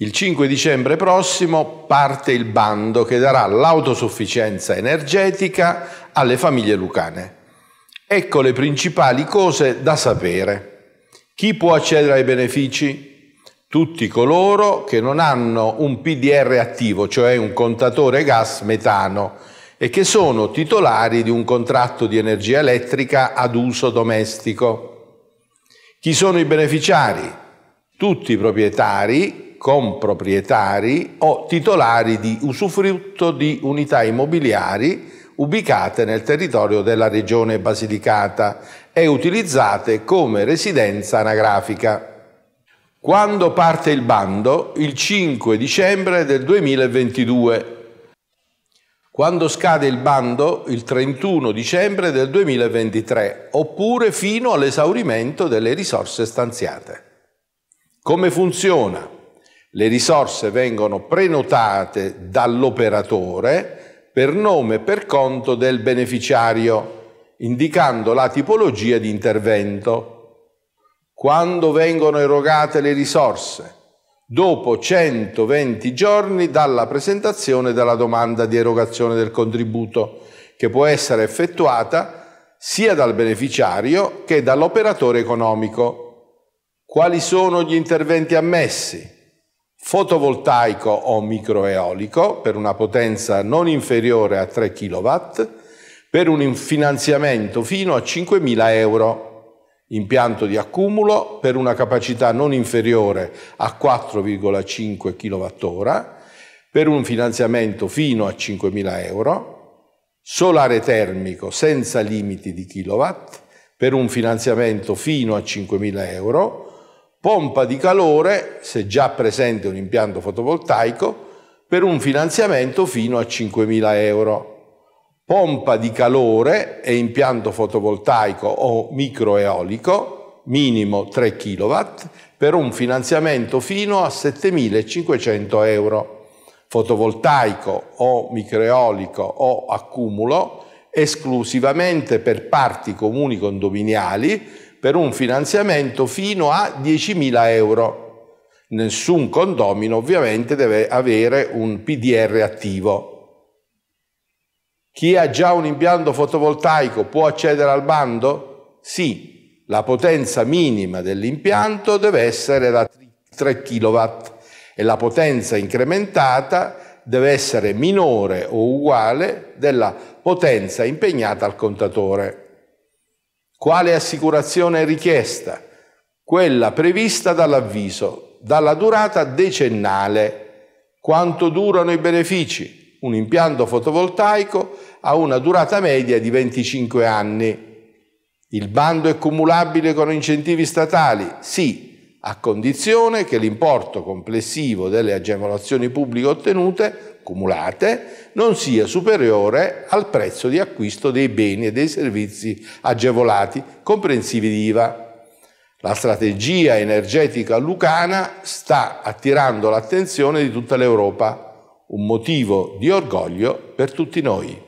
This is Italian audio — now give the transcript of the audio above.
Il 5 dicembre prossimo parte il bando che darà l'autosufficienza energetica alle famiglie lucane. Ecco le principali cose da sapere. Chi può accedere ai benefici? Tutti coloro che non hanno un PDR attivo, cioè un contatore gas metano, e che sono titolari di un contratto di energia elettrica ad uso domestico. Chi sono i beneficiari? Tutti i proprietari comproprietari o titolari di usufrutto di unità immobiliari ubicate nel territorio della Regione Basilicata e utilizzate come residenza anagrafica. Quando parte il bando? Il 5 dicembre del 2022. Quando scade il bando? Il 31 dicembre del 2023, oppure fino all'esaurimento delle risorse stanziate. Come funziona? Le risorse vengono prenotate dall'operatore per nome e per conto del beneficiario, indicando la tipologia di intervento. Quando vengono erogate le risorse? Dopo 120 giorni dalla presentazione della domanda di erogazione del contributo, che può essere effettuata sia dal beneficiario che dall'operatore economico. Quali sono gli interventi ammessi? fotovoltaico o microeolico per una potenza non inferiore a 3 kW per un finanziamento fino a 5.000 euro. Impianto di accumulo per una capacità non inferiore a 4,5 kWh per un finanziamento fino a 5.000 euro. Solare termico senza limiti di kilowatt per un finanziamento fino a 5.000 euro pompa di calore, se già presente un impianto fotovoltaico, per un finanziamento fino a 5.000 euro. Pompa di calore e impianto fotovoltaico o microeolico, minimo 3 kW, per un finanziamento fino a 7.500 euro. Fotovoltaico o microeolico o accumulo, esclusivamente per parti comuni condominiali, per un finanziamento fino a 10.000 euro. Nessun condomino ovviamente deve avere un PDR attivo. Chi ha già un impianto fotovoltaico può accedere al bando? Sì, la potenza minima dell'impianto deve essere da 3 kW e la potenza incrementata deve essere minore o uguale della potenza impegnata al contatore. Quale assicurazione è richiesta? Quella prevista dall'avviso, dalla durata decennale. Quanto durano i benefici? Un impianto fotovoltaico ha una durata media di 25 anni. Il bando è cumulabile con incentivi statali? Sì, a condizione che l'importo complessivo delle agevolazioni pubbliche ottenute cumulate non sia superiore al prezzo di acquisto dei beni e dei servizi agevolati, comprensivi di IVA. La strategia energetica lucana sta attirando l'attenzione di tutta l'Europa, un motivo di orgoglio per tutti noi.